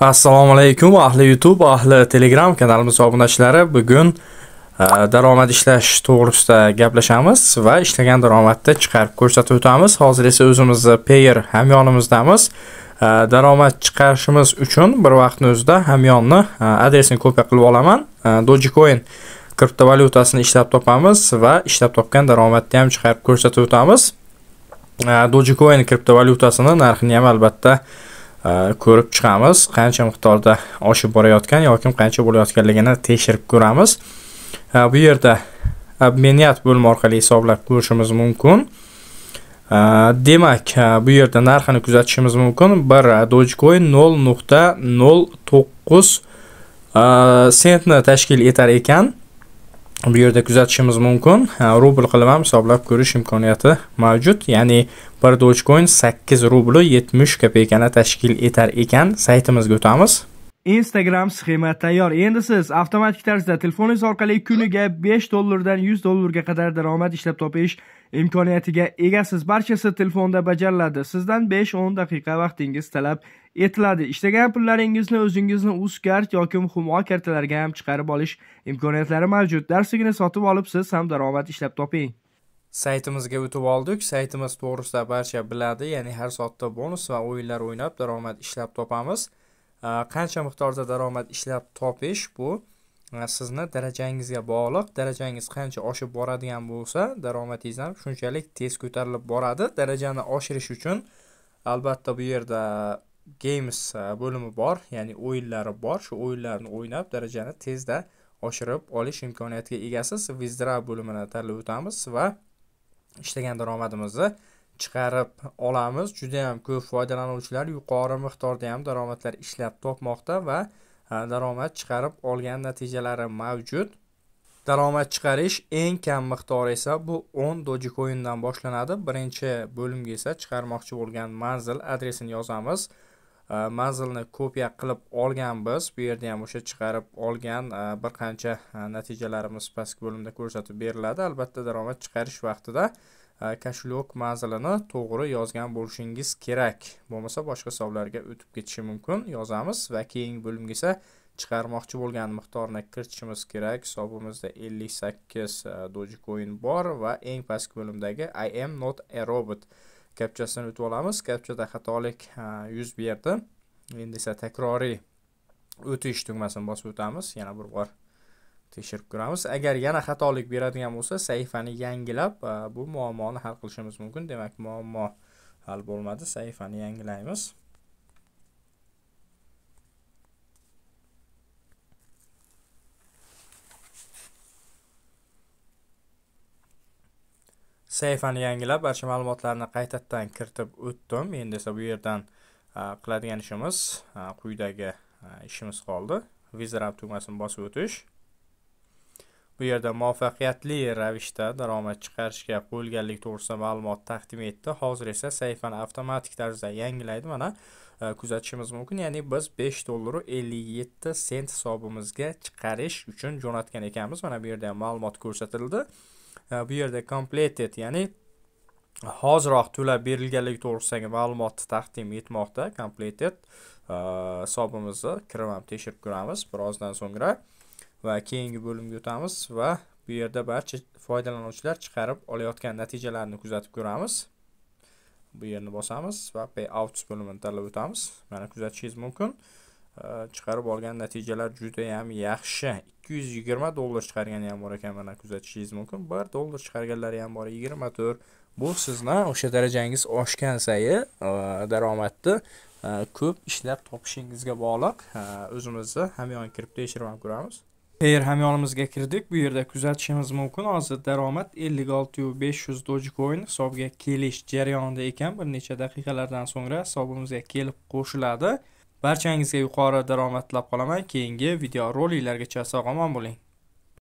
assalomu alaykum ahli youtube ahli telegram kanalimiz obunachilari bugun e, daromad ishlash to'g'risida gaplashamiz va ishlagan daromadni chiqarib ko'rsatib o'tamiz hozir esa o'zimizni payer hamyonimizdamiz e, daromad chiqarishimiz uchun bir vaqtni o'zida hamyonni e, adresini kopiya qilib olaman dogecoin kriptovalyutasini ishlab topamiz va ishlab topgan daromadni ham chiqarib ko'rsatib o'tamiz dogecoin kriptovalyutasini narxini ham albatta Э, ko'rib chiqamiz qancha miqdorda oshib borayotgan yoki qancha bo'layotganligini tekshirib ko'ramiz э, bu yerda обменять э, bo'limi orqali hisoblab ko'rishimiz mumkin demak bu yerda narxini kuzatishimiz mumkin bir dogecoin nol nuqta nol to'qqiz sentni tashkil etar ekan bu yerda kuzatishimiz mumkin rubl qilib ham hisoblab ko'rish imkoniyati mavjud ya'ni bir dogecoin 8 rubli 70 kopeykani tashkil etar ekan saytimizga o'tamiz instagram sxema tayyor endi siz avtomatik tarzda telefoningiz orqali kuniga 5 dollardan 100 dollarga qadar daromad ishlab topish imkoniyatiga egasiz barchasi telefonda bajariladi sizdan 5-10 daqiqa vaqtingiz talab etiladi ishlagan pullaringizni o'zingizni uzkart yoki humo kartalarga ham chiqarib olish imkoniyatlari mavjud darsligini sotib olib siz ham daromad ishlab toping saytimizga o'tib oldik saytimiz to'g'risida barcha biladi ya'ni har soatda bonus va o'yinlar o'ynab daromad ishlab topamiz qancha miqdorda daromad ishlab topish bu sizni darajangizga bog'liq darajangiz qancha oshib boradigan bo'lsa daromadingiz ham shunchalik tez ko'tarilib boradi darajani oshirish uchun albatta bu yerda games e, bo'limi bor ya'ni o'yinlari bor shu o'yinlarni o'ynab darajani tezda oshirib olish imkoniyatiga egasiz vizdra bo'limini tanlab o'tamiz va ishlagan daromadimizni chiqarib olamiz judayam ko'p foydalanuvchilar yuqori miqdorda ham daromadlar ishlab topmoqda va daromad chiqarib olgan natijalari mavjud daromad chiqarish eng kam miqdori esa bu 10 dogecoindan boshlanadi birinchi bo'limga esa chiqarmoqchi bo'lgan manzil adresini yozamiz manzilni kopiya qilib olganmiz bu yerda ham o'sha chiqarib olgan bir qancha natijalarimiz pastki bo'limda ko'rsatib beriladi albatta daromad chiqarish vaqtida kashlok э, manzilini to'g'ri yozgan bo'lishingiz kerak bo'lmasa boshqa hisoblarga o'tib ketishi mumkin yozamiz va keyingi bo'limga esa chiqarmoqchi bo'lgan miqdorni kiritishimiz kerak hisobimizda 58 e, doji coin bor va eng pastki bo'limdagi i am not a robot kapchasini o'tib olamiz kapchada xatolik e, yuz berdi endi esa takroriy o'tish tugmasini bosib o'tamiz yana bir bor tekshirib ko'ramiz agar yana xatolik beradigan bo'lsa sahifani yangilab e, bu muammoni hal qilishimiz mumkin demak muammo hal bo'lmadi sahifani yangilaymiz sahifani yangilab barcha ma'lumotlarni qaytadan kiritib o'tdim endi esa bu yerdan e, qiladigan ishimiz e, quyidagi ishimiz qoldi vizrab tugmasini bosib o'tish bu yerda muvaffaqiyatli ravishda daromad chiqarishga qo'yilganlik to'g'risida ma'lumot taqdim etdi hozir esa sayfani avtomatik tarzda yangilaydi mana e, kuzatishimiz mumkin ya'ni biz 5 dollar 57 sent hisobimizga chiqarish uchun jo'natgan ekanmiz mana bu yerda ham ma'lumot ko'rsatildi e, bu yerda completed ya'ni hoziroq to'lab berilganligi to'g'risidagi ma'lumotni taqdim etmoqda completed e, hisobimizni kirib ham tekshirib ko'ramiz birozdan so'ngra va keyingi bo'limga o'tamiz va bu yerda barcha foydalanuvchilar chiqarib olayotgan natijalarni kuzatib ko'ramiz bu yerni bosamiz va payouts bo'limini tanlab o'tamiz mana kuzatishingiz mumkin chiqarib olgan natijalar judayam yaxshi 220 dollar chiqargani ham bor ekan mana kuzatishingiz mumkin 1 dollar chiqarganlari ham bor 24 bu sizni o'sha darajangiz oshgan sayi e, daromadni e, ko'p ishlab topishingizga bog'liq e, o'zimizni hamyon kirib tekshirib ham ko'ramiz Payer hamyonimizga kirdik. Bu yerda kuzatishimiz mumkin. Hozir daromad 56500 Dogecoin hisobga kelish jarayonida ekan. Bir necha daqiqalardan so'ngra hisobimizga kelib qo'shiladi. Barchangizga yuqori daromad tilab qolaman. Keyingi video roliklargacha sog' bo'ling.